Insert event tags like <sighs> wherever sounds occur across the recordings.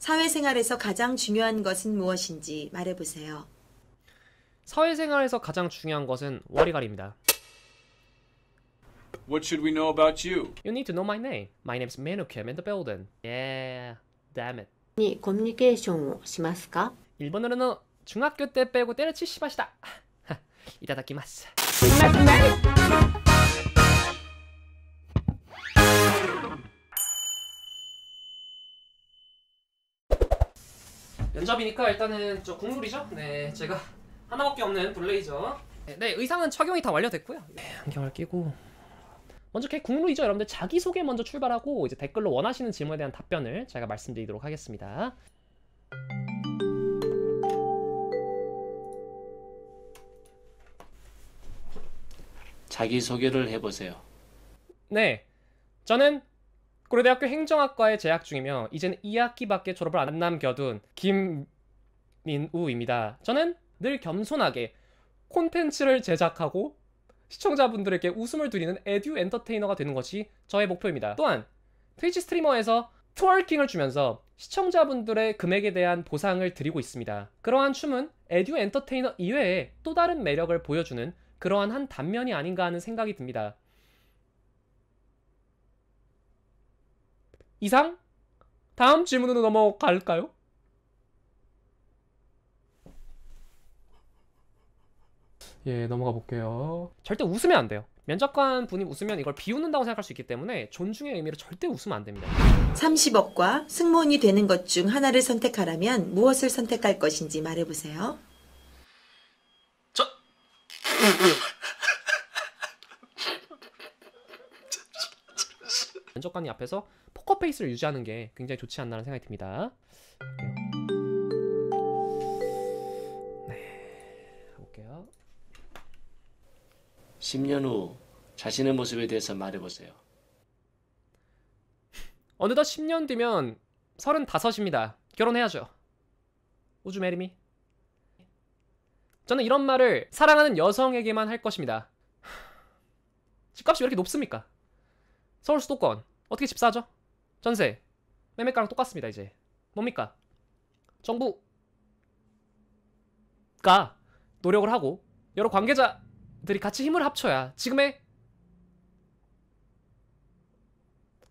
사회생활에서 가장 중요한 것은 무엇인지 말해보세요. 사회생활에서 가장 중요한 것은 워리갈입니다. What should we know about you? You need to know my name. My name's Manu Kim in the building. Yeah, damn it. にコミュニケーションをしますか 일본어로는 중학교 때 빼고 때려치시 마시다. いただきます。 면접이니까 일단은 저 국룰이죠? 네, 제가 하나밖에 없는 블레이저. 네, 네, 의상은 착용이 다 완료됐고요. 네, 안경을 끼고 먼저 그 국룰이죠, 여러분들 자기 소개 먼저 출발하고 이제 댓글로 원하시는 질문에 대한 답변을 제가 말씀드리도록 하겠습니다. 자기 소개를 해보세요. 네, 저는 고려대학교 행정학과에 재학 중이며 이제는 2학기밖에 졸업을 안 남겨둔 김민우입니다. 저는 늘 겸손하게 콘텐츠를 제작하고 시청자분들에게 웃음을 드리는 에듀 엔터테이너가 되는 것이 저의 목표입니다. 또한 트위치 스트리머에서 트월킹을 주면서 시청자분들의 금액에 대한 보상을 드리고 있습니다. 그러한 춤은 에듀 엔터테이너 이외에 또 다른 매력을 보여주는 그러한 한 단면이 아닌가 하는 생각이 듭니다. 이상? 다음 질문으로 넘어갈까요? 예, 넘어가 볼게요. 절대 웃으면 안 돼요. 면접관 분이 웃으면 이걸 비웃는다고 생각할 수 있기 때문에 존중의 의미로 절대 웃으면 안 됩니다. 30억과 승무원이 되는 것 중 하나를 선택하라면 무엇을 선택할 것인지 말해보세요. 저... 면접관이 앞에서 페이스를 유지하는 게 굉장히 좋지 않나라는 생각이 듭니다. 네, 볼게요. 10년 후 자신의 모습에 대해서 말해보세요. <laughs> 어느덧 10년 뒤면 35입니다. 결혼해야죠. 우주 메리미. 저는 이런 말을 사랑하는 여성에게만 할 것입니다. <sighs> 집값이 왜 이렇게 높습니까? 서울 수도권 어떻게 집 사죠? 전세 매매가랑 똑같습니다 이제 뭡니까 정부가 노력을 하고 여러 관계자들이 같이 힘을 합쳐야 지금의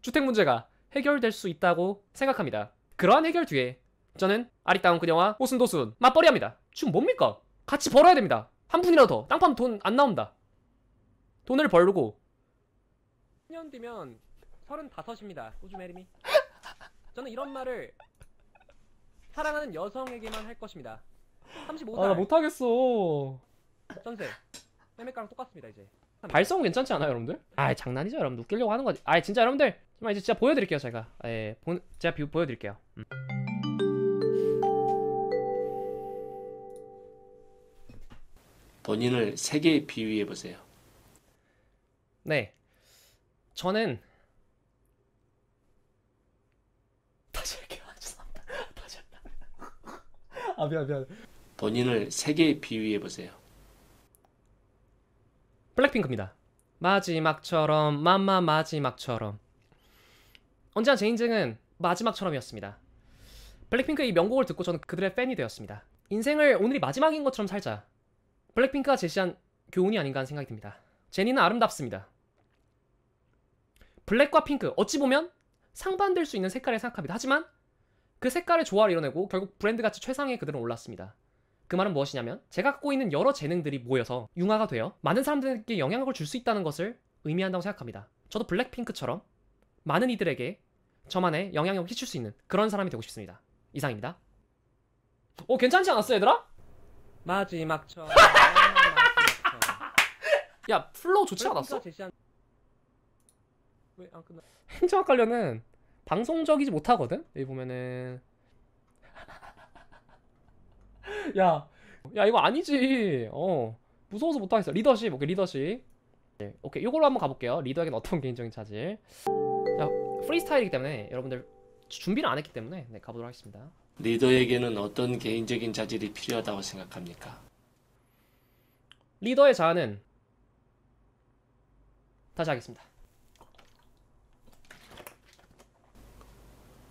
주택 문제가 해결될 수 있다고 생각합니다 그러한 해결 뒤에 저는 아리따운 그녀와 오순도순 맞벌이합니다 지금 뭡니까 같이 벌어야 됩니다 한분이라도더땅 파면 돈안 나온다 돈을 벌고 10년 뒤면 3 5입니다 꾸주메리미. 저는 이런 말을 사랑하는 여성에게만 할 것입니다. 35살. 아, 못하겠어. 전세. 매매가랑 똑같습니다, 이제. 발성 괜찮지 않아요, 여러분들? 아, 장난이죠, 여러분. 들 웃기려고 하는 거지. 아, 진짜 여러분들. 정말 이제 진짜 보여드릴게요, 제가. 예, 보, 제가 비, 보여드릴게요. 음. 본인을 세계에 비유해보세요. 네. 저는 새끼야 죄송합니다 다시 한다 아 미안 미안 본인을 세계에 비유해 보세요 블랙핑크입니다 마지막처럼 맘마 마지막처럼 언제나 제 인생은 마지막처럼이었습니다 블랙핑크의 이 명곡을 듣고 저는 그들의 팬이 되었습니다 인생을 오늘이 마지막인 것처럼 살자 블랙핑크가 제시한 교훈이 아닌가 하는 생각이 듭니다 제니는 아름답습니다 블랙과 핑크 어찌 보면 상반될 수 있는 색깔을 생각합니다. 하지만 그 색깔의 조화를 이뤄내고 결국 브랜드가치 최상의 그대로 올랐습니다. 그 말은 무엇이냐면 제가 갖고 있는 여러 재능들이 모여서 융화가 되어 많은 사람들에게 영향을 줄 수 있다는 것을 의미한다고 생각합니다. 저도 블랙핑크처럼 많은 이들에게 저만의 영향력을 끼칠 수 있는 그런 사람이 되고 싶습니다. 이상입니다. 어 괜찮지 않았어 얘들아? 마지막 쳐. <laughs> 야 플로우 좋지 않았어? 제시한... 왜안 끝나? 아, 행정학 관련은 방송적이지 못하거든. 여기 보면은 <laughs> 야, 야 이거 아니지. 어, 무서워서 못하겠어. 리더십, 오케이 리더십. 네, 오케이 이걸로 한번 가볼게요. 리더에게는 어떤 개인적인 자질 자, 프리스타일이기 때문에 여러분들 준비를 안 했기 때문에 네, 가보도록 하겠습니다. 리더에게는 어떤 개인적인 자질이 필요하다고 생각합니까? 리더의 자아는 다시 하겠습니다.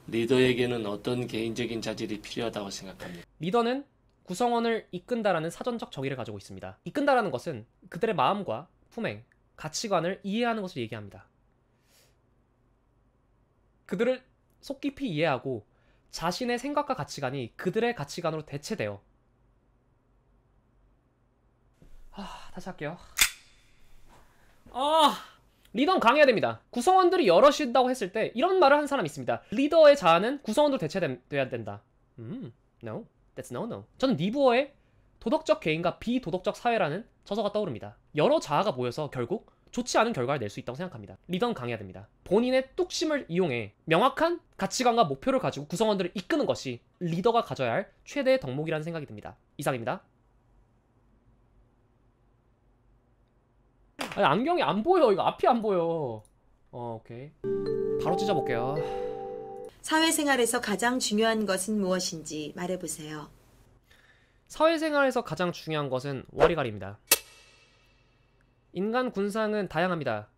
리더에게는 어떤 개인적인 자질이 필요하다고 생각합니다. 리더는 구성원을 이끈다라는 사전적 정의를 가지고 있습니다. 이끈다라는 것은 그들의 마음과 품행, 가치관을 이해하는 것을 얘기합니다. 그들을 속 깊이 이해하고 자신의 생각과 가치관이 그들의 가치관으로 대체되어 아, 다시 할게요. 아! 리더는 강해야 됩니다. 구성원들이 여럿이다고 했을 때 이런 말을 한 사람이 있습니다. 리더의 자아는 구성원으로 대체돼야 된다. 음, no. That's no, no. 저는 니부어의 도덕적 개인과 비도덕적 사회라는 저서가 떠오릅니다. 여러 자아가 모여서 결국 좋지 않은 결과를 낼 수 있다고 생각합니다. 리더는 강해야 됩니다. 본인의 뚝심을 이용해 명확한 가치관과 목표를 가지고 구성원들을 이끄는 것이 리더가 가져야 할 최대의 덕목이라는 생각이 듭니다. 이상입니다. 아니 안경이 안 보여 이거 앞이 안 보여 어 오케이 바로 찢어볼게요 사회생활에서 가장 중요한 것은 무엇인지 말해보세요 사회생활에서 가장 중요한 것은 와리가리입니다 인간 군상은 다양합니다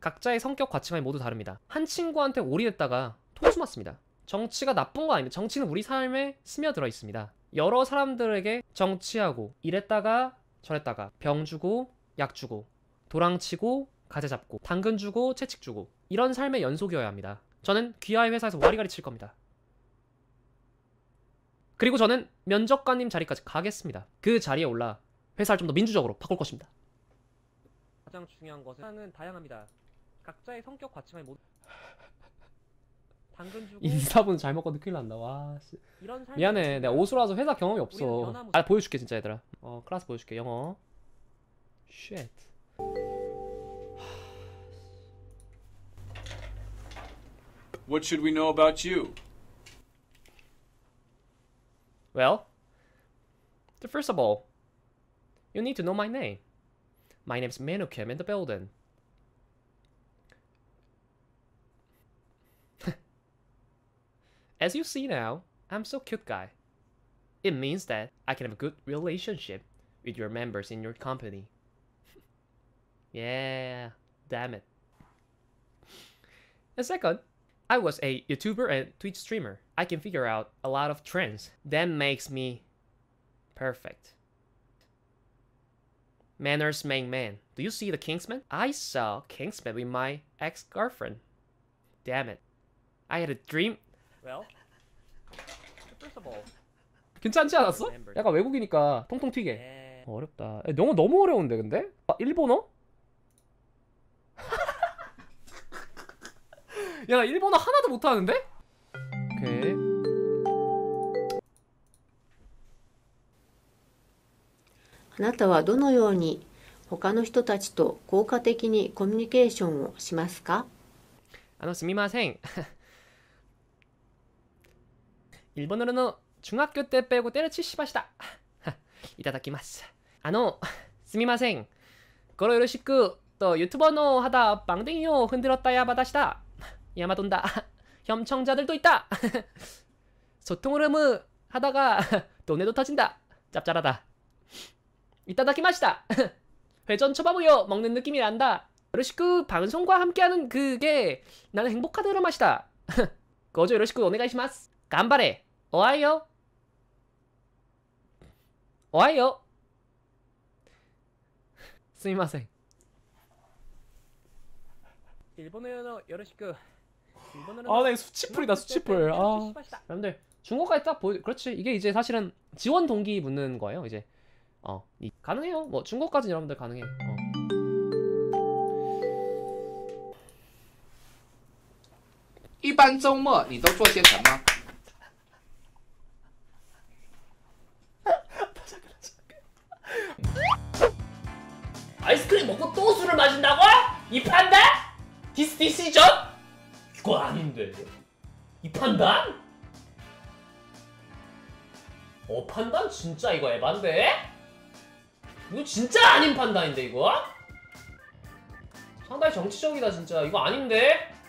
각자의 성격 과침이 모두 다릅니다 한 친구한테 오리했다가 통수 맞습니다 정치가 나쁜 거 아닙니다 정치는 우리 삶에 스며들어 있습니다 여러 사람들에게 정치하고 이랬다가 저랬다가 병 주고 약 주고 도랑치고 가재 잡고 당근 주고 채찍 주고 이런 삶의 연속이어야 합니다. 저는 귀하의 회사에서 와리가리 칠 겁니다. 그리고 저는 면접관님 자리까지 가겠습니다. 그 자리에 올라 회사를 좀 더 민주적으로 바꿀 것입니다. 가장 중요한 것은 사랑은 다양합니다. 각자의 성격 과침에 모 당근 주고 인사분 잘먹 건데 큰일 난다. 와 씨. 이런 미안해. 내가 오수라서 회사 경험이 없어. 변함없... 아 보여줄게 진짜 얘들아. 어 클래스 보여줄게. 영어. 쉣. <sighs> What should we know about you? Well, first of all, you need to know my name. My name's Manukim in the building. <laughs> As you see now, I'm so cute guy. It means that I can have a good relationship with your members in your company. Yeah, damn it. And second, I was a YouTuber and Twitch streamer. I can figure out a lot of trends. That makes me perfect. Manners make man. Do you see the Kingsman? I saw Kingsman with my ex-girlfriend. Damn it. I had a dream. Well, first of all, 괜찮지 않았어? 약간 외국이니까 통통 튀게. 어렵다. 영어 너무 어려운데 근데? 아, 일본어? 야일본어하나도못하는데오케이なたはどのように他の人たちと効果的にコミュニケーションをしますかあの、すみません。日本語の中学校てっぺごてらちしました。いただきます。あ <laughs> の、すみません。これよろしく。と、ユーチュー e r の肌、バンディンを踏んでろったやばだした。 야마돈다 혐청자들도 <laughs> 있다 <laughs> 소통을 흐무 하다가 <laughs> 돈에도 터진다 짭짤하다 이따다키마시다 회전 초밥우요 먹는 느낌이 난다 요러시쿠 방송과 함께하는 그게 나는 행복하다는 맛이다 거저 요러시쿠 오네가이시마스 간발해 어하이요 어하이요 스미마생 일본어로 요러시쿠 아, 네, 수치풀이다, 수치풀. 네, 아, 여러분들 중국까지 딱 보여. 그렇지. 이게 이제 사실은 지원 동기 묻는 거예요. 이제 어 이, 가능해요. 뭐 중국까지 여러분들 가능해. 어. 一般周末你做些什么 아이스크림 먹고 또 술을 마신다고? 이 판다? 디스 디시전? 이거 아닌데 이 판단? 어 판단 진짜 이거 에반데? 이거 진짜 아닌 판단인데 이거? 상당히 정치적이다 진짜 이거 아닌데?